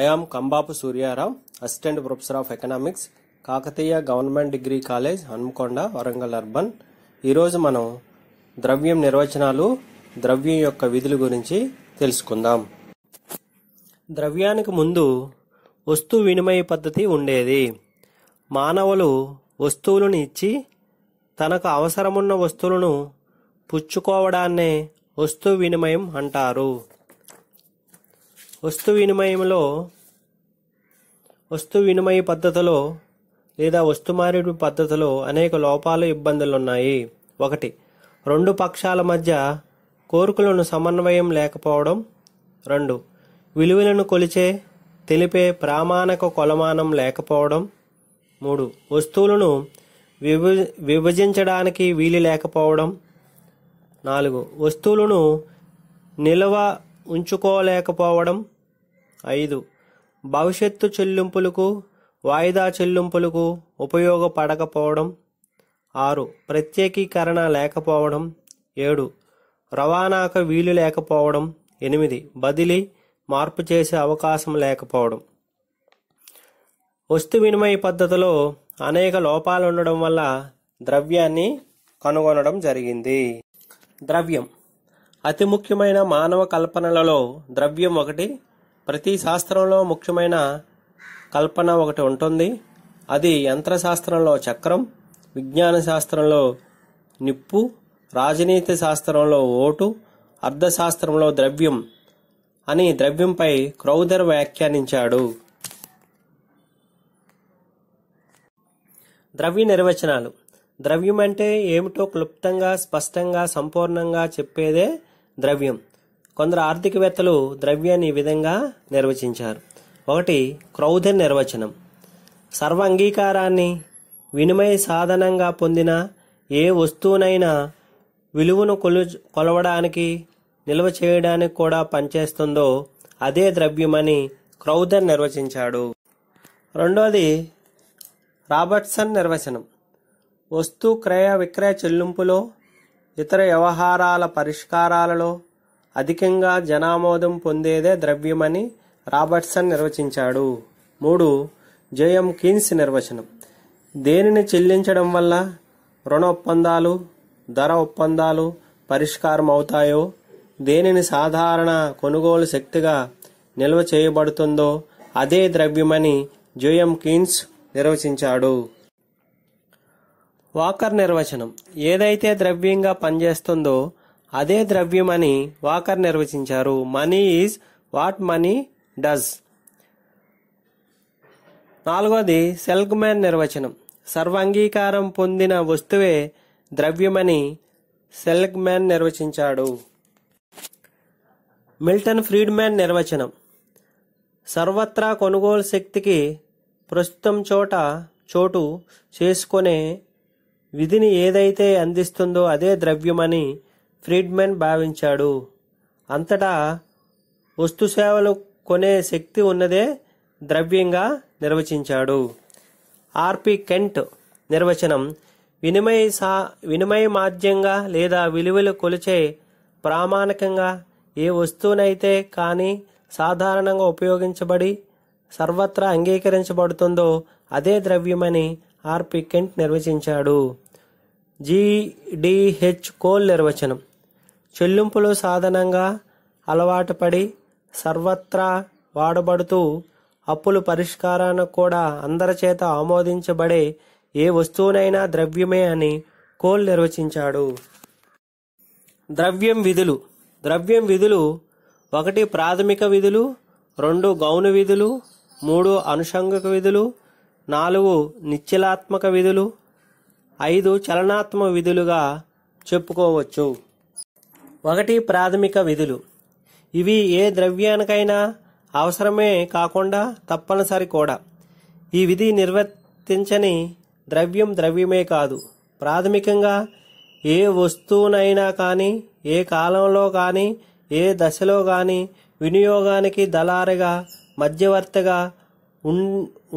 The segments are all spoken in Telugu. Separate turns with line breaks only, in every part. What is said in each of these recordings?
I am Kambapu Suryarao assistant professor of economics Kakatiya government degree college Hanamkonda Warangal urban ఈరోజు మనం ద్రవ్యం నిర్వచనాలు ద్రవ్యం యొక్క విధుల గురించి తెలుసుకుందాం ద్రవ్యానికి ముందు వస్తు వినిమయ పద్ధతి ఉండేది మానవులు వస్తువులను ఇచ్చి తనకు అవసరమున్న వస్తువులను పుచ్చుకోవడాన్నే వస్తు వినిమయం అంటారు వస్తు వినిమయంలో వస్తు వినిమయ పద్ధతిలో లేదా వస్తుమారుడు పద్ధతిలో అనేక లోపాలు ఇబ్బందులు ఉన్నాయి ఒకటి రెండు పక్షాల మధ్య కోరికలను సమన్వయం లేకపోవడం రెండు విలువలను కొలిచే తెలిపే ప్రామాణిక కొలమానం లేకపోవడం మూడు వస్తువులను విభ విభజించడానికి వీలు లేకపోవడం నాలుగు వస్తువులను నిల్వ ఉంచుకోలేకపోవడం ఐదు భవిష్యత్తు చెల్లింపులకు వాయిదా చెల్లింపులకు ఉపయోగపడకపోవడం ఆరు ప్రత్యేకీకరణ లేకపోవడం ఏడు రవాణాక వీలు లేకపోవడం ఎనిమిది బదిలీ మార్పు చేసే అవకాశం లేకపోవడం వస్తు వినిమయ పద్ధతిలో అనేక లోపాలు ఉండడం వల్ల ద్రవ్యాన్ని కనుగొనడం జరిగింది ద్రవ్యం అతి ముఖ్యమైన మానవ కల్పనలలో ద్రవ్యం ఒకటి ప్రతి శాస్త్రంలో ముఖ్యమైన కల్పన ఒకటి ఉంటుంది అది యంత్రశాస్త్రంలో చక్రం విజ్ఞాన శాస్త్రంలో నిప్పు రాజనీతి శాస్త్రంలో ఓటు అర్థశాస్త్రంలో ద్రవ్యం అని ద్రవ్యంపై క్రౌదర్ వ్యాఖ్యానించాడు ద్రవ్య నిర్వచనాలు ద్రవ్యం అంటే ఏమిటో క్లుప్తంగా స్పష్టంగా సంపూర్ణంగా చెప్పేదే ద్రవ్యం కొందరు ఆర్థికవేత్తలు ద్రవ్యాన్ని ఈ విధంగా నిర్వచించారు ఒకటి క్రౌధ నిర్వచనం సర్వ అంగీకారాన్ని వినిమయ సాధనంగా పొందిన ఏ వస్తువునైనా విలువను కొలు కొలవడానికి నిల్వ చేయడానికి కూడా పనిచేస్తుందో అదే ద్రవ్యమని క్రౌధర్ నిర్వచించాడు రెండోది రాబర్ట్సన్ నిర్వచనం వస్తు క్రయ విక్రయ చెల్లింపులో ఇతర వ్యవహారాల పరిష్కారాలలో అధికంగా జనామోదం పొందేదే ద్రవ్యమని రాబర్ట్సన్ నిర్వచించాడు మూడు జేఎం కీన్స్ నిర్వచనం దేనిని చెల్లించడం వల్ల రుణ ఒప్పందాలు ధర ఒప్పందాలు పరిష్కారం అవుతాయో దేనిని సాధారణ కొనుగోలు శక్తిగా నిల్వ చేయబడుతుందో అదే ద్రవ్యమని జోయం కీన్స్ నిర్వచించాడు వాకర్ నిర్వచనం ఏదైతే ద్రవ్యంగా పనిచేస్తుందో అదే ద్రవ్యమని వాకర్ నిర్వచించారు money is what money does నాలుగోది సెల్క్మ్యాన్ నిర్వచనం సర్వాంగీకారం పొందిన వస్తువే ద్రవ్యమని సెల్క్మ్యాన్ నిర్వచించాడు మిల్టన్ ఫ్రీడ్మ్యాన్ నిర్వచనం సర్వత్రా కొనుగోలు శక్తికి ప్రస్తుతం చోట చోటు చేసుకునే విధిని ఏదైతే అందిస్తుందో అదే ద్రవ్యమని ఫ్రీడ్మెన్ భావించాడు అంతటా వస్తు సేవలు కొనే శక్తి ఉన్నదే ద్రవ్యంగా నిర్వచించాడు ఆర్పి కెంట్ నిర్వచనం వినిమయ సా వినిమయ మాధ్యంగా లేదా విలువలు కొలిచే ప్రామాణికంగా ఏ వస్తువునైతే కానీ సాధారణంగా ఉపయోగించబడి సర్వత్రా అంగీకరించబడుతుందో అదే ద్రవ్యమని ఆర్పి కెంట్ నిర్వచించాడు జీడిహెచ్ కోల్ నిర్వచనం చెల్లింపులు సాధనంగా అలవాటు పడి సర్వత్రా వాడబడుతూ అప్పులు పరిష్కారాన్ని కూడా అందరి చేత ఆమోదించబడే ఏ వస్తువునైనా ద్రవ్యమే అని కోల్ నిర్వచించాడు ద్రవ్యం విధులు ద్రవ్యం విధులు ఒకటి ప్రాథమిక విధులు రెండు గౌన విధులు మూడు అనుషంగిక విధులు నాలుగు నిశ్చలాత్మక విధులు ఐదు చలనాత్మక విధులుగా చెప్పుకోవచ్చు ఒకటి ప్రాథమిక విధులు ఇవి ఏ ద్రవ్యానికైనా అవసరమే కాకుండా తప్పనిసరి కూడా ఈ విధి నిర్వర్తించని ద్రవ్యం ద్రవ్యమే కాదు ప్రాథమికంగా ఏ వస్తువునైనా కానీ ఏ కాలంలో కానీ ఏ దశలో కానీ వినియోగానికి దళారిగా మధ్యవర్తిగా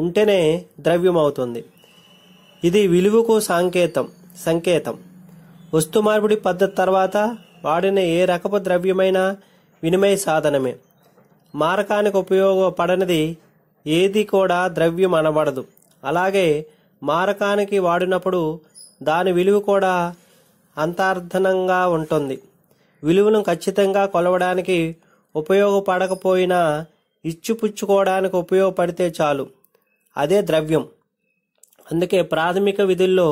ఉంటేనే ద్రవ్యం అవుతుంది ఇది విలువకు సంకేతం సంకేతం వస్తు మార్పిడి పద్ధతి తర్వాత వాడిన ఏ రకపు ద్రవ్యమైన వినిమయ సాధనమే మారకానికి ఉపయోగపడనిది ఏది కూడా ద్రవ్యం అనబడదు అలాగే మారకానికి వాడినప్పుడు దాని విలువ కూడా అంతర్ధనంగా ఉంటుంది విలువను ఖచ్చితంగా కొలవడానికి ఉపయోగపడకపోయినా ఇచ్చిపుచ్చుకోవడానికి ఉపయోగపడితే చాలు అదే ద్రవ్యం అందుకే ప్రాథమిక విధుల్లో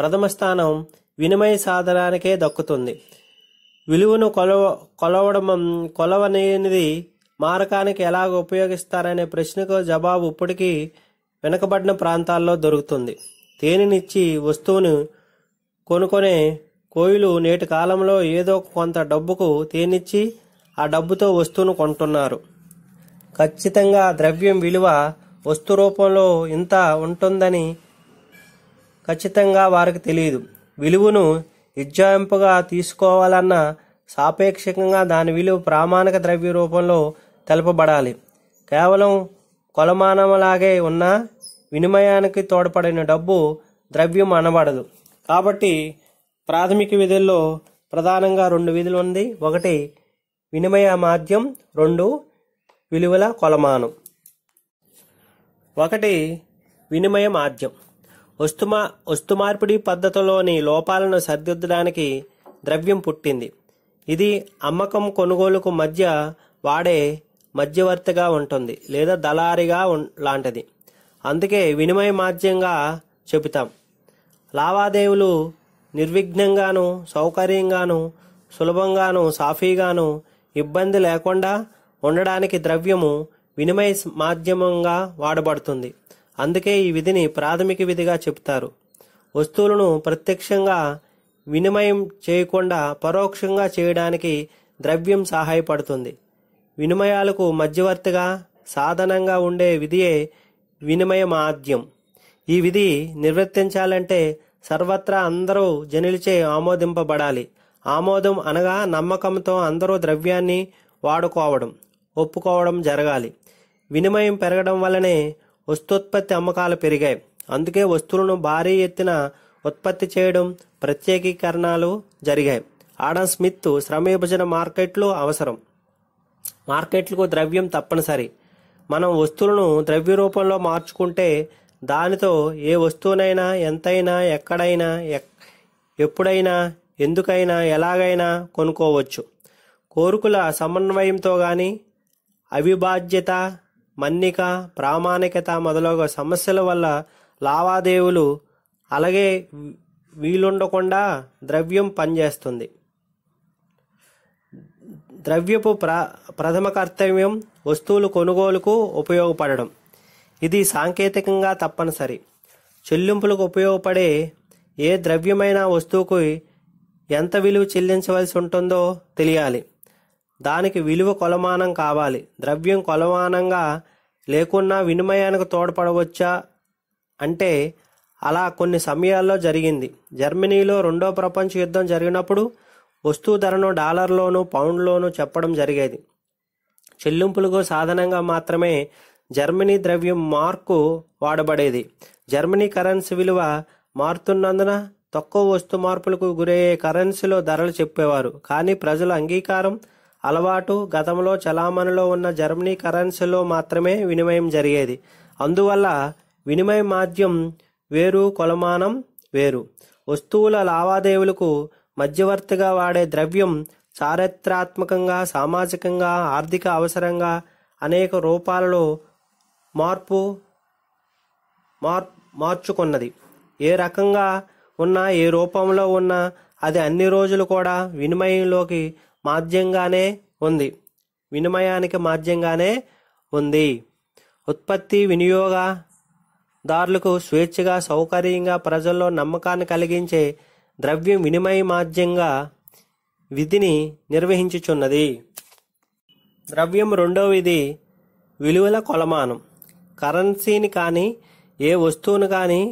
ప్రథమ స్థానం వినిమయ సాధనానికే దక్కుతుంది విలువను కొలవ కొలవడం కొలవనేది మారకానికి ఎలా ఉపయోగిస్తారనే ప్రశ్నకు జవాబు ఇప్పటికీ వెనుకబడిన ప్రాంతాల్లో దొరుకుతుంది తేనెనిచ్చి వస్తువును కొనుక్కునే కోయిలు నేటి కాలంలో ఏదో కొంత డబ్బుకు తేనిచ్చి ఆ డబ్బుతో వస్తువును కొంటున్నారు ఖచ్చితంగా ద్రవ్యం విలువ వస్తు రూపంలో ఇంత ఉంటుందని ఖచ్చితంగా వారికి తెలియదు విలువను ఇజ్జాయింపుగా తీసుకోవాలన్న సాపేక్షికంగా దాని విలువ ప్రామాణిక ద్రవ్య రూపంలో తెలపబడాలి కేవలం కొలమానములాగే ఉన్న వినిమయానికి తోడ్పడిన డబ్బు ద్రవ్యం అనబడదు కాబట్టి ప్రాథమిక విధుల్లో ప్రధానంగా రెండు విధులు ఉంది ఒకటి వినిమయ మాధ్యం రెండు విలువల కొలమానం ఒకటి వినిమయ మాధ్యం వస్తుమా వస్తుమార్పిడి పద్ధతిలోని లోపాలను సరిదిద్దడానికి ద్రవ్యం పుట్టింది ఇది అమ్మకం కొనుగోలుకు మధ్య వాడే మధ్యవర్తిగా ఉంటుంది లేదా దళారిగా లాంటిది అందుకే వినిమయ మాధ్యంగా చెబుతాం లావాదేవీలు నిర్విఘ్నంగాను సౌకర్యంగాను సులభంగాను సాఫీగాను ఇబ్బంది లేకుండా ఉండడానికి ద్రవ్యము వినిమయ మాధ్యమంగా వాడబడుతుంది అందుకే ఈ విధిని ప్రాథమిక విధిగా చెప్తారు వస్తువులను ప్రత్యక్షంగా వినిమయం చేయకుండా పరోక్షంగా చేయడానికి ద్రవ్యం సహాయపడుతుంది వినిమయాలకు మధ్యవర్తిగా సాధనంగా ఉండే విధియే వినిమయ మాధ్యం ఈ విధి నిర్వర్తించాలంటే సర్వత్రా అందరూ జనిలిచే ఆమోదింపబడాలి ఆమోదం అనగా నమ్మకంతో అందరూ ద్రవ్యాన్ని వాడుకోవడం ఒప్పుకోవడం జరగాలి వినిమయం పెరగడం వల్లనే వస్తుత్పత్తి అమ్మకాలు పెరిగాయి అందుకే వస్తువులను భారీ ఎత్తున ఉత్పత్తి చేయడం ప్రత్యేకీకరణలు జరిగాయి ఆడమ్ స్మిత్ శ్రమ విభజన మార్కెట్లు అవసరం మార్కెట్లకు ద్రవ్యం తప్పనిసరి మనం వస్తువులను ద్రవ్య రూపంలో మార్చుకుంటే దానితో ఏ వస్తువునైనా ఎంతైనా ఎక్కడైనా ఎప్పుడైనా ఎందుకైనా ఎలాగైనా కొనుక్కోవచ్చు కోరికల సమన్వయంతో కానీ అవిభాజ్యత మన్నిక ప్రామాణికత మొదలగు సమస్యల వల్ల లావాదేవీలు అలాగే వీలుండకుండా ద్రవ్యం పనిచేస్తుంది ద్రవ్యపు ప్ర ప్రథమ కర్తవ్యం వస్తువులు కొనుగోలుకు ఉపయోగపడడం ఇది సాంకేతికంగా తప్పనిసరి చెల్లింపులకు ఉపయోగపడే ఏ ద్రవ్యమైన వస్తువుకు ఎంత విలువ చెల్లించవలసి ఉంటుందో తెలియాలి దానికి విలువ కొలమానం కావాలి ద్రవ్యం కొలమానంగా లేకున్నా వినిమయానికి తోడ్పడవచ్చా అంటే అలా కొన్ని సమయాల్లో జరిగింది జర్మనీలో రెండో ప్రపంచ యుద్ధం జరిగినప్పుడు వస్తువు ధరను డాలర్లోను పౌండ్లోను చెప్పడం జరిగేది చెల్లింపులకు సాధనంగా మాత్రమే జర్మనీ ద్రవ్యం మార్కు వాడబడేది జర్మనీ కరెన్సీ విలువ మారుతున్నందున తక్కువ వస్తు మార్పులకు గురయ్యే కరెన్సీలో ధరలు చెప్పేవారు కానీ ప్రజల అంగీకారం అలవాటు గతంలో చలామణిలో ఉన్న జర్మనీ కరెన్సీలో మాత్రమే వినిమయం జరిగేది అందువల్ల వినిమయ మాధ్యం వేరు కొలమానం వేరు వస్తువుల లావాదేవీలకు మధ్యవర్తిగా వాడే ద్రవ్యం చారిత్రాత్మకంగా సామాజికంగా ఆర్థిక అవసరంగా అనేక రూపాలలో మార్పు మార్ మార్చుకున్నది ఏ రకంగా ఉన్నా ఏ రూపంలో ఉన్నా అది అన్ని రోజులు కూడా వినిమయంలోకి మాధ్యంగానే ఉంది వినిమయానికి మాధ్యంగానే ఉంది ఉత్పత్తి వినియోగదారులకు స్వేచ్ఛగా సౌకర్యంగా ప్రజల్లో నమ్మకాన్ని కలిగించే ద్రవ్యం వినిమయ మాధ్యంగా విధిని నిర్వహించుచున్నది ద్రవ్యం రెండవ విధి విలువల కొలమానం కరెన్సీని కానీ ఏ వస్తువును కానీ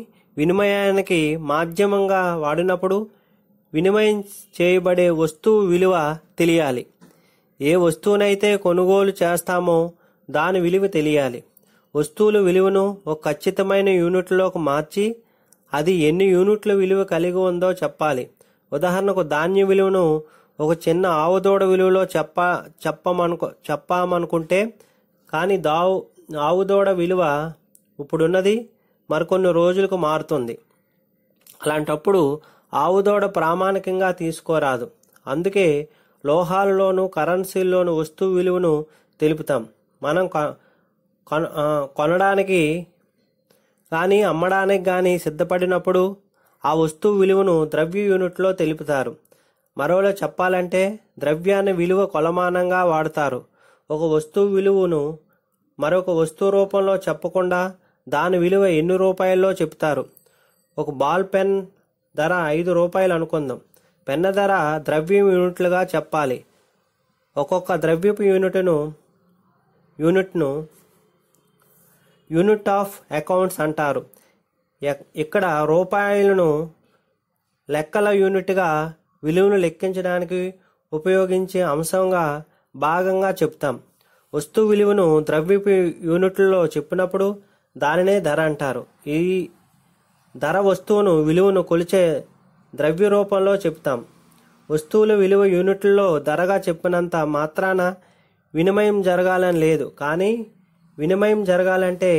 వినిమయానికి మాధ్యమంగా వాడినప్పుడు వినిమయం చేయబడే వస్తువు విలువ తెలియాలి ఏ వస్తువునైతే కొనుగోలు చేస్తామో దాని విలువ తెలియాలి వస్తువుల విలువను ఒక ఖచ్చితమైన యూనిట్లోకి మార్చి అది ఎన్ని యూనిట్ల విలువ కలిగి ఉందో చెప్పాలి ఉదాహరణకు ధాన్యం విలువను ఒక చిన్న ఆవుదోడ విలువలో చెప్ప చెప్పమనుకో చెప్పామనుకుంటే కానీ దావు ఆవుదోడ విలువ ఇప్పుడున్నది మరికొన్ని రోజులకు మారుతుంది అలాంటప్పుడు ఆవుదోడ ప్రామాణికంగా తీసుకోరాదు అందుకే లోహాలలోను కరెన్సీల్లోను వస్తువు విలువను తెలుపుతాం మనం కొనడానికి కానీ అమ్మడానికి కానీ సిద్ధపడినప్పుడు ఆ వస్తువు విలువను ద్రవ్య యూనిట్లో తెలుపుతారు మరోలో చెప్పాలంటే ద్రవ్యాన్ని విలువ కొలమానంగా వాడతారు ఒక వస్తువు విలువను మరొక వస్తువు రూపంలో చెప్పకుండా దాని విలువ ఎన్ని రూపాయల్లో చెప్తారు ఒక బాల్ పెన్ ధర ఐదు రూపాయలు అనుకుందాం పెన్న ధర ద్రవ్యం యూనిట్లుగా చెప్పాలి ఒక్కొక్క ద్రవ్యపు యూనిట్ను యూనిట్ను యూనిట్ ఆఫ్ అకౌంట్స్ అంటారు ఇక్కడ రూపాయలను లెక్కల యూనిట్గా విలువను లెక్కించడానికి ఉపయోగించే అంశంగా భాగంగా చెప్తాం వస్తు విలువను ద్రవ్యపు యూనిట్లలో చెప్పినప్పుడు దానినే ధర అంటారు ఈ ధర వస్తువును విలువను కొలిచే ద్రవ్య రూపంలో చెప్తాం వస్తువుల విలువ యూనిట్లలో ధరగా చెప్పినంత మాత్రాన వినిమయం జరగాలని లేదు కానీ వినిమయం జరగాలంటే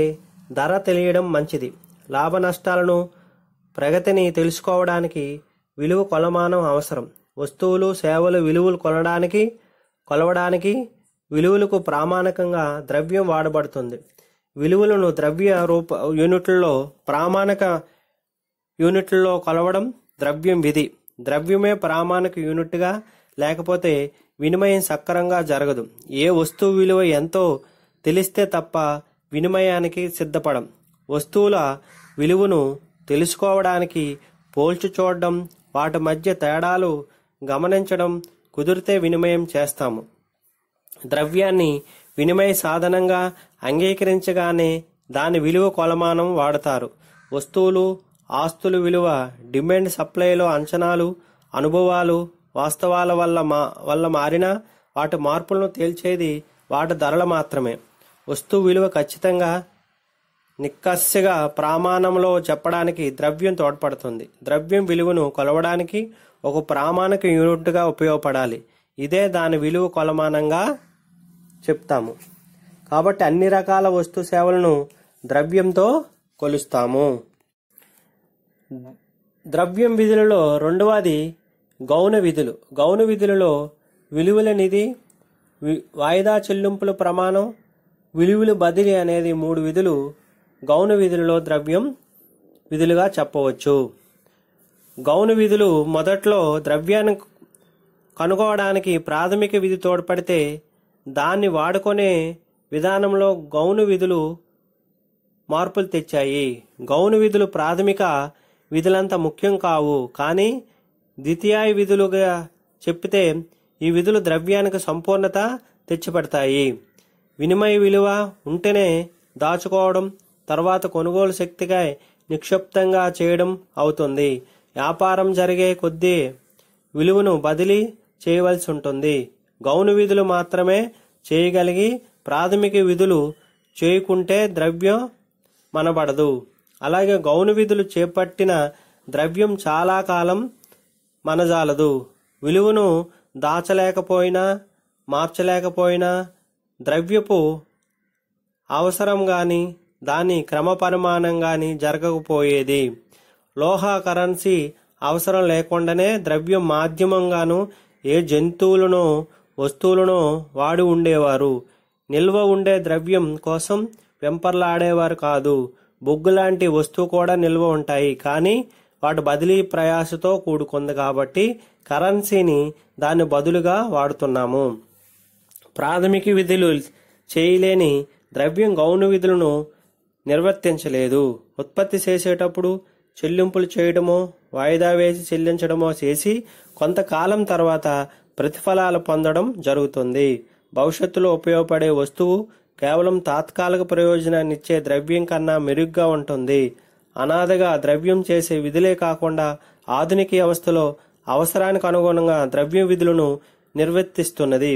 ధర తెలియడం మంచిది లాభ నష్టాలను ప్రగతిని తెలుసుకోవడానికి విలువ కొలమానం అవసరం వస్తువులు సేవలు విలువలు కొలడానికి కొలవడానికి విలువలకు ప్రామాణికంగా ద్రవ్యం వాడబడుతుంది విలువలను ద్రవ్య రూప యూనిట్లలో ప్రామాణిక యూనిట్లలో కొలవడం ద్రవ్యం విధి ద్రవ్యమే ప్రామాణిక యూనిట్గా లేకపోతే వినిమయం సక్రంగా జరగదు ఏ వస్తువు విలువ ఎంతో తెలిస్తే తప్ప వినిమయానికి సిద్ధపడం వస్తువుల విలువను తెలుసుకోవడానికి పోల్చి చూడడం వాటి మధ్య తేడాలు గమనించడం కుదిరితే వినిమయం చేస్తాము ద్రవ్యాన్ని వినిమయ సాధనంగా అంగీకరించగానే దాని విలువ కొలమానం వాడతారు వస్తువులు ఆస్తులు విలువ డిమాండ్ సప్లైలో అంచనాలు అనుభవాలు వాస్తవాల వల్ల మా వల్ల మారినా వాటి మార్పులను తేల్చేది వాటి ధరలు మాత్రమే వస్తువు విలువ ఖచ్చితంగా నిక్కస్సిగా ప్రామాణంలో చెప్పడానికి ద్రవ్యం తోడ్పడుతుంది ద్రవ్యం విలువను కొలవడానికి ఒక ప్రామాణిక యూనిట్గా ఉపయోగపడాలి ఇదే దాని విలువ కొలమానంగా చెప్తాము కాబట్టి అన్ని రకాల వస్తు సేవలను ద్రవ్యంతో కొలుస్తాము ద్రవ్యం విధులలో రెండవది గౌన విధులు గౌన విధులలో విలువల నిధి వాయిదా చెల్లింపుల ప్రమాణం విలువల బదిలీ అనేది మూడు విధులు గౌన విధులలో ద్రవ్యం విధులుగా చెప్పవచ్చు గౌన విధులు మొదట్లో ద్రవ్యాన్ని కనుగోవడానికి ప్రాథమిక విధి తోడ్పడితే దాన్ని వాడుకునే విధానంలో గౌను విధులు మార్పులు తెచ్చాయి గౌను విధులు ప్రాథమిక విధులంత ముఖ్యం కావు కానీ ద్వితీయాయ విధులుగా చెప్తే ఈ విధులు ద్రవ్యానికి సంపూర్ణత తెచ్చిపెడతాయి వినిమయ విలువ ఉంటేనే దాచుకోవడం తర్వాత కొనుగోలు శక్తిగా నిక్షిప్తంగా చేయడం అవుతుంది వ్యాపారం జరిగే కొద్దీ విలువను బదిలీ చేయవలసి ఉంటుంది గౌను విధులు మాత్రమే చేయగలిగి ప్రాథమిక విధులు చేయకుంటే ద్రవ్యం మనబడదు అలాగే గౌను విధులు చేపట్టిన ద్రవ్యం చాలా కాలం మనజాలదు విలువను దాచలేకపోయినా మార్చలేకపోయినా ద్రవ్యపు అవసరం కానీ దాని పరిమాణం కానీ జరగకపోయేది లోహ కరెన్సీ అవసరం లేకుండానే ద్రవ్యం మాధ్యమంగాను ఏ జంతువులను వస్తువులను వాడి ఉండేవారు నిల్వ ఉండే ద్రవ్యం కోసం వెంపర్లాడేవారు కాదు బొగ్గు లాంటి వస్తువు కూడా నిల్వ ఉంటాయి కానీ వాటి బదిలీ ప్రయాసతో కూడుకుంది కాబట్టి కరెన్సీని దాని బదులుగా వాడుతున్నాము ప్రాథమిక విధులు చేయలేని ద్రవ్యం గౌన విధులను నిర్వర్తించలేదు ఉత్పత్తి చేసేటప్పుడు చెల్లింపులు చేయడమో వాయిదా వేసి చెల్లించడమో చేసి కొంతకాలం తర్వాత ప్రతిఫలాలు పొందడం జరుగుతుంది భవిష్యత్తులో ఉపయోగపడే వస్తువు కేవలం తాత్కాలిక ప్రయోజనాన్ని ఇచ్చే ద్రవ్యం కన్నా మెరుగ్గా ఉంటుంది అనాథగా ద్రవ్యం చేసే విధులే కాకుండా ఆధునిక వ్యవస్థలో అవసరానికి అనుగుణంగా ద్రవ్య విధులను నిర్వర్తిస్తున్నది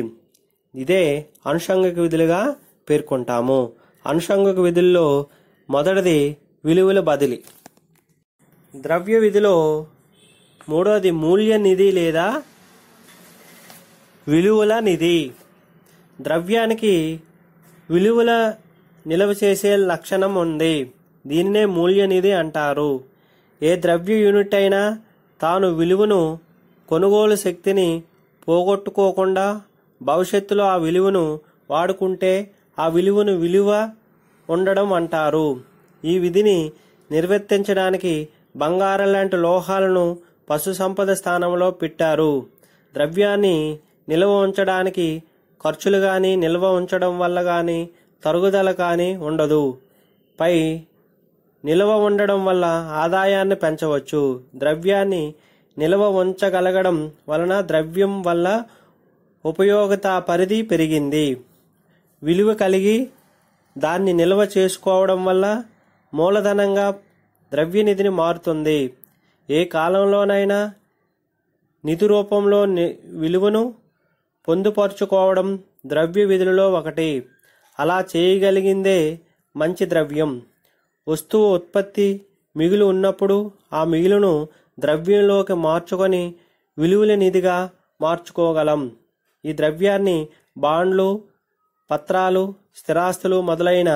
ఇదే అనుషంగిక విధులుగా పేర్కొంటాము అనుషంగిక విధుల్లో మొదటిది విలువల బదిలీ ద్రవ్య విధిలో మూడవది మూల్య నిధి లేదా విలువల నిధి ద్రవ్యానికి విలువల నిలవ చేసే లక్షణం ఉంది దీనినే మూల్యనిధి అంటారు ఏ ద్రవ్య యూనిట్ అయినా తాను విలువను కొనుగోలు శక్తిని పోగొట్టుకోకుండా భవిష్యత్తులో ఆ విలువను వాడుకుంటే ఆ విలువను విలువ ఉండడం అంటారు ఈ విధిని నిర్వర్తించడానికి బంగారం లాంటి లోహాలను పశు సంపద స్థానంలో పెట్టారు ద్రవ్యాన్ని నిల్వ ఉంచడానికి ఖర్చులు కానీ నిల్వ ఉంచడం వల్ల కానీ తరుగుదల కానీ ఉండదు పై నిల్వ ఉండడం వల్ల ఆదాయాన్ని పెంచవచ్చు ద్రవ్యాన్ని నిల్వ ఉంచగలగడం వలన ద్రవ్యం వల్ల ఉపయోగత పరిధి పెరిగింది విలువ కలిగి దాన్ని నిల్వ చేసుకోవడం వల్ల మూలధనంగా ద్రవ్యనిధిని మారుతుంది ఏ కాలంలోనైనా నిధి రూపంలో విలువను పొందుపరుచుకోవడం ద్రవ్య విధులలో ఒకటి అలా చేయగలిగిందే మంచి ద్రవ్యం వస్తువు ఉత్పత్తి మిగులు ఉన్నప్పుడు ఆ మిగులును ద్రవ్యంలోకి మార్చుకొని విలువల నిధిగా మార్చుకోగలం ఈ ద్రవ్యాన్ని బాండ్లు పత్రాలు స్థిరాస్తులు మొదలైన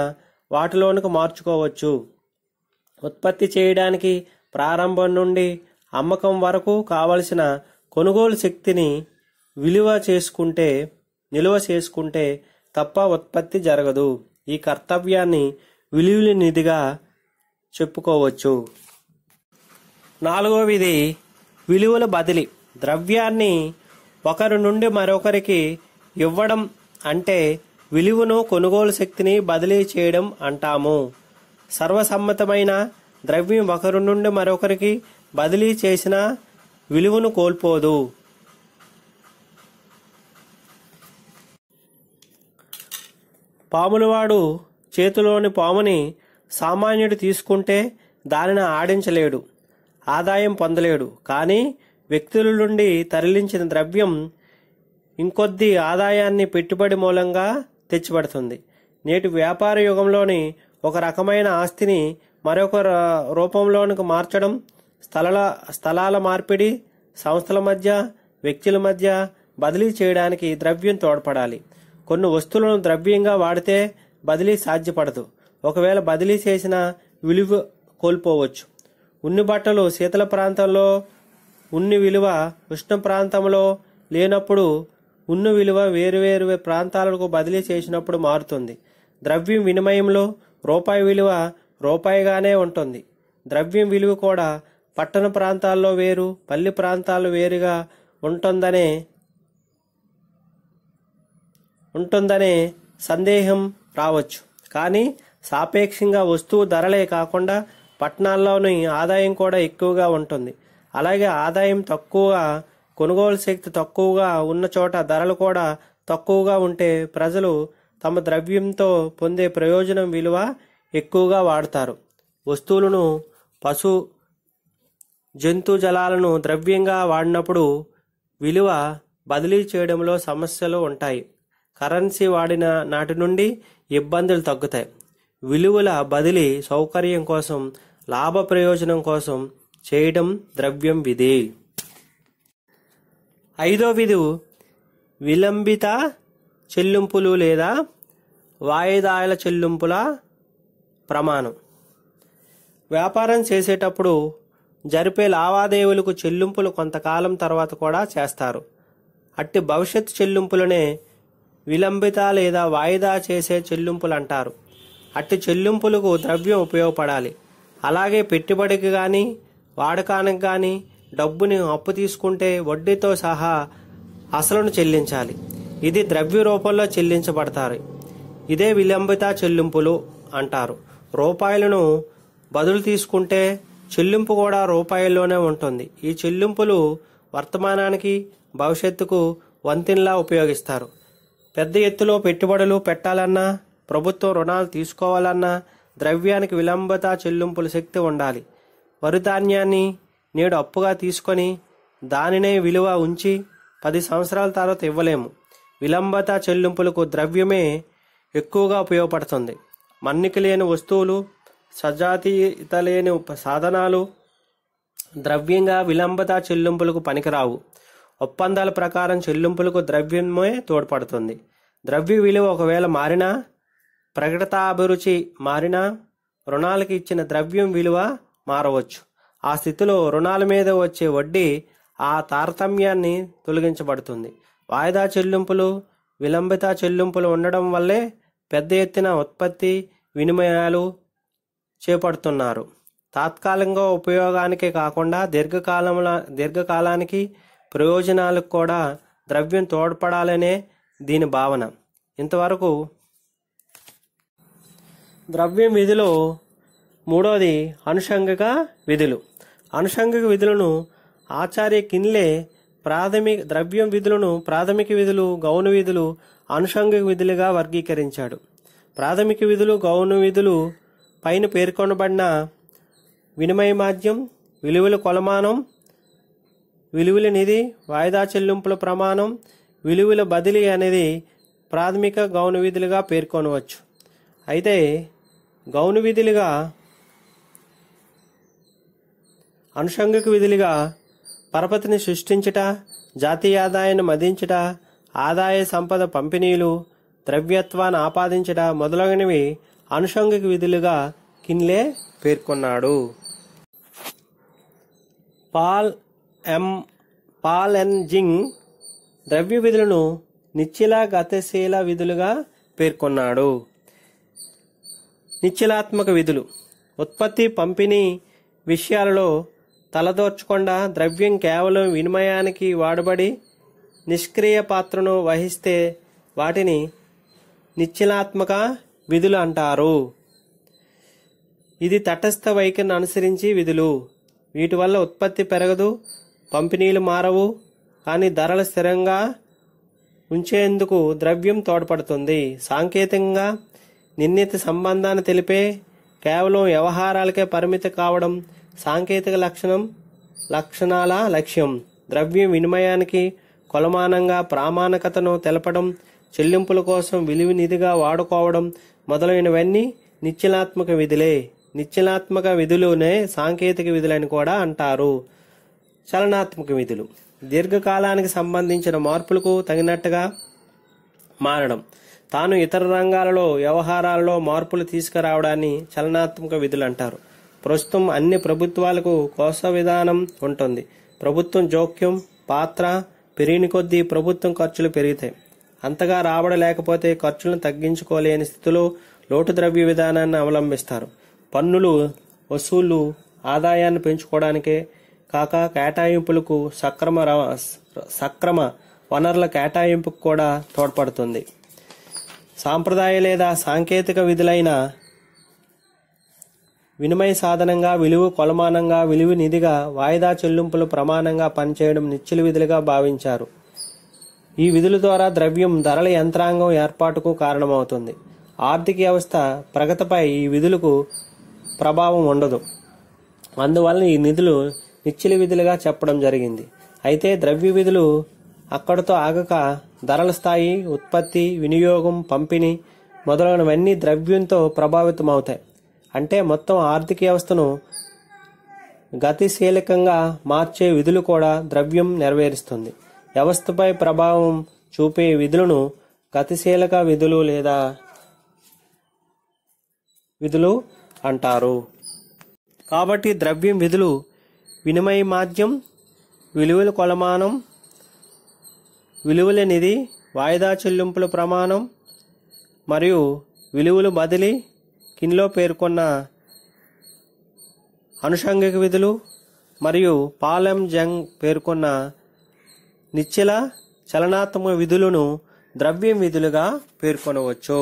వాటిలోనికి మార్చుకోవచ్చు ఉత్పత్తి చేయడానికి ప్రారంభం నుండి అమ్మకం వరకు కావలసిన కొనుగోలు శక్తిని విలువ చేసుకుంటే నిలువ చేసుకుంటే తప్ప ఉత్పత్తి జరగదు ఈ కర్తవ్యాన్ని నిధిగా చెప్పుకోవచ్చు నాలుగవది విలువల బదిలీ ద్రవ్యాన్ని ఒకరి నుండి మరొకరికి ఇవ్వడం అంటే విలువను కొనుగోలు శక్తిని బదిలీ చేయడం అంటాము సర్వసమ్మతమైన ద్రవ్యం ఒకరి నుండి మరొకరికి బదిలీ చేసిన విలువను కోల్పోదు పాములవాడు చేతిలోని పాముని సామాన్యుడు తీసుకుంటే దానిని ఆడించలేడు ఆదాయం పొందలేడు కానీ వ్యక్తుల నుండి తరలించిన ద్రవ్యం ఇంకొద్ది ఆదాయాన్ని పెట్టుబడి మూలంగా తెచ్చిపెడుతుంది నేటి వ్యాపార యుగంలోని ఒక రకమైన ఆస్తిని మరొక రూపంలోనికి మార్చడం స్థలాల స్థలాల మార్పిడి సంస్థల మధ్య వ్యక్తుల మధ్య బదిలీ చేయడానికి ద్రవ్యం తోడ్పడాలి కొన్ని వస్తువులను ద్రవ్యంగా వాడితే బదిలీ సాధ్యపడదు ఒకవేళ బదిలీ చేసిన విలువ కోల్పోవచ్చు ఉన్ని బట్టలు శీతల ప్రాంతంలో ఉన్ని విలువ ఉష్ణ ప్రాంతంలో లేనప్పుడు ఉన్ని విలువ వేరువేరు ప్రాంతాలకు బదిలీ చేసినప్పుడు మారుతుంది ద్రవ్యం వినిమయంలో రూపాయి విలువ రూపాయిగానే ఉంటుంది ద్రవ్యం విలువ కూడా పట్టణ ప్రాంతాల్లో వేరు పల్లి ప్రాంతాల్లో వేరుగా ఉంటుందనే ఉంటుందనే సందేహం రావచ్చు కానీ సాపేక్షంగా వస్తువు ధరలే కాకుండా పట్టణాల్లోని ఆదాయం కూడా ఎక్కువగా ఉంటుంది అలాగే ఆదాయం తక్కువగా కొనుగోలు శక్తి తక్కువగా ఉన్న చోట ధరలు కూడా తక్కువగా ఉంటే ప్రజలు తమ ద్రవ్యంతో పొందే ప్రయోజనం విలువ ఎక్కువగా వాడతారు వస్తువులను పశు జంతు జలాలను ద్రవ్యంగా వాడినప్పుడు విలువ బదిలీ చేయడంలో సమస్యలు ఉంటాయి కరెన్సీ వాడిన నాటి నుండి ఇబ్బందులు తగ్గుతాయి విలువల బదిలీ సౌకర్యం కోసం లాభ ప్రయోజనం కోసం చేయడం ద్రవ్యం విధి ఐదో విధు విలంబిత చెల్లింపులు లేదా వాయిదాయల చెల్లింపుల ప్రమాణం వ్యాపారం చేసేటప్పుడు జరిపే లావాదేవీలకు చెల్లింపులు కొంతకాలం తర్వాత కూడా చేస్తారు అట్టి భవిష్యత్ చెల్లింపులనే విలంబిత లేదా వాయిదా చేసే చెల్లింపులు అంటారు అట్టి చెల్లింపులకు ద్రవ్యం ఉపయోగపడాలి అలాగే పెట్టుబడికి కానీ వాడకానికి కానీ డబ్బుని అప్పు తీసుకుంటే వడ్డీతో సహా అసలును చెల్లించాలి ఇది ద్రవ్య రూపంలో చెల్లించబడతారు ఇదే విలంబిత చెల్లింపులు అంటారు రూపాయలను బదులు తీసుకుంటే చెల్లింపు కూడా రూపాయల్లోనే ఉంటుంది ఈ చెల్లింపులు వర్తమానానికి భవిష్యత్తుకు వంతెనలా ఉపయోగిస్తారు పెద్ద ఎత్తులో పెట్టుబడులు పెట్టాలన్నా ప్రభుత్వం రుణాలు తీసుకోవాలన్నా ద్రవ్యానికి విలంబత చెల్లింపుల శక్తి ఉండాలి వరి ధాన్యాన్ని నేడు అప్పుగా తీసుకొని దానినే విలువ ఉంచి పది సంవత్సరాల తర్వాత ఇవ్వలేము విలంబత చెల్లింపులకు ద్రవ్యమే ఎక్కువగా ఉపయోగపడుతుంది మన్నిక లేని వస్తువులు సజాతీయత లేని సాధనాలు ద్రవ్యంగా విలంబత చెల్లింపులకు పనికిరావు ఒప్పందాల ప్రకారం చెల్లింపులకు ద్రవ్యమే తోడ్పడుతుంది ద్రవ్య విలువ ఒకవేళ మారినా ప్రకటతాభిరుచి మారినా రుణాలకి ఇచ్చిన ద్రవ్యం విలువ మారవచ్చు ఆ స్థితిలో రుణాల మీద వచ్చే వడ్డీ ఆ తారతమ్యాన్ని తొలగించబడుతుంది వాయిదా చెల్లింపులు విలంబిత చెల్లింపులు ఉండడం వల్లే పెద్ద ఎత్తున ఉత్పత్తి వినిమయాలు చేపడుతున్నారు తాత్కాలికంగా ఉపయోగానికే కాకుండా దీర్ఘకాలంలో దీర్ఘకాలానికి ప్రయోజనాలకు కూడా ద్రవ్యం తోడ్పడాలనే దీని భావన ఇంతవరకు ద్రవ్యం విధులు మూడవది అనుషంగిక విధులు అనుషంగిక విధులను ఆచార్య కిన్లే ప్రాథమిక ద్రవ్యం విధులను ప్రాథమిక విధులు గౌన విధులు అనుషంగిక విధులుగా వర్గీకరించాడు ప్రాథమిక విధులు గౌన విధులు పైన పేర్కొనబడిన వినిమయ మాధ్యం విలువల కొలమానం విలువల నిధి వాయిదా చెల్లింపుల ప్రమాణం విలువల బదిలీ అనేది ప్రాథమిక గౌన విధులుగా పేర్కొనవచ్చు అయితే గౌన విధులుగా అనుషంగిక విధులుగా పరపతిని సృష్టించట జాతీయ ఆదాయాన్ని మదించట ఆదాయ సంపద పంపిణీలు ద్రవ్యత్వాన్ని ఆపాదించట మొదలగునవి అనుషంగిక విధులుగా కిన్లే పేర్కొన్నాడు పాల్ ఎం పాలెన్జింగ్ ద్రవ్య విధులను నిశ్చల గతిశీల విధులుగా పేర్కొన్నాడు నిశ్చలాత్మక విధులు ఉత్పత్తి పంపిణీ విషయాలలో తలదోర్చకుండా ద్రవ్యం కేవలం వినిమయానికి వాడబడి నిష్క్రియ పాత్రను వహిస్తే వాటిని నిశ్చలాత్మక విధులు అంటారు ఇది తటస్థ వైఖరిని అనుసరించి విధులు వీటి వల్ల ఉత్పత్తి పెరగదు పంపిణీలు మారవు కానీ ధరలు స్థిరంగా ఉంచేందుకు ద్రవ్యం తోడ్పడుతుంది సాంకేతికంగా నిర్ణీత సంబంధాన్ని తెలిపే కేవలం వ్యవహారాలకే పరిమితి కావడం సాంకేతిక లక్షణం లక్షణాల లక్ష్యం ద్రవ్యం వినిమయానికి కొలమానంగా ప్రామాణికతను తెలపడం చెల్లింపుల కోసం విలువ నిధిగా వాడుకోవడం మొదలైనవన్నీ నిశ్చలాత్మక విధులే నిశ్చలాత్మక విధులునే సాంకేతిక విధులని కూడా అంటారు చలనాత్మక విధులు దీర్ఘకాలానికి సంబంధించిన మార్పులకు తగినట్టుగా మారడం తాను ఇతర రంగాలలో వ్యవహారాలలో మార్పులు తీసుకురావడాన్ని చలనాత్మక విధులు అంటారు ప్రస్తుతం అన్ని ప్రభుత్వాలకు కోస విధానం ఉంటుంది ప్రభుత్వం జోక్యం పాత్ర పెరిగిన కొద్దీ ప్రభుత్వం ఖర్చులు పెరిగితే అంతగా రాబడి లేకపోతే ఖర్చులను తగ్గించుకోలేని స్థితిలో లోటు ద్రవ్య విధానాన్ని అవలంబిస్తారు పన్నులు వసూళ్లు ఆదాయాన్ని పెంచుకోవడానికే కాక కేటాయింపులకు సక్రమ సక్రమ వనరుల కేటాయింపుకు కూడా తోడ్పడుతుంది సాంప్రదాయ లేదా సాంకేతిక విధులైన వినిమయ సాధనంగా విలువ కొలమానంగా విలువ నిధిగా వాయిదా చెల్లింపులు ప్రమాణంగా పనిచేయడం నిత్యుల విధులుగా భావించారు ఈ విధుల ద్వారా ద్రవ్యం ధరల యంత్రాంగం ఏర్పాటుకు కారణమవుతుంది ఆర్థిక వ్యవస్థ ప్రగతిపై ఈ విధులకు ప్రభావం ఉండదు అందువలన ఈ నిధులు నిచ్చిల విధులుగా చెప్పడం జరిగింది అయితే ద్రవ్య విధులు అక్కడతో ఆగక ధరల స్థాయి ఉత్పత్తి వినియోగం పంపిణీ మొదలైనవన్నీ ద్రవ్యంతో ప్రభావితమవుతాయి అంటే మొత్తం ఆర్థిక వ్యవస్థను గతిశీలకంగా మార్చే విధులు కూడా ద్రవ్యం నెరవేరుస్తుంది వ్యవస్థపై ప్రభావం చూపే విధులను గతిశీలక విధులు లేదా విధులు అంటారు కాబట్టి ద్రవ్యం విధులు వినిమయ మాధ్యం విలువల కొలమానం విలువల నిధి వాయిదా చెల్లింపుల ప్రమాణం మరియు విలువలు బదిలీ కిన్లో పేర్కొన్న అనుషంగిక విధులు మరియు పాలెం జంగ్ పేర్కొన్న నిశ్చల చలనాత్మక విధులను ద్రవ్యం విధులుగా పేర్కొనవచ్చు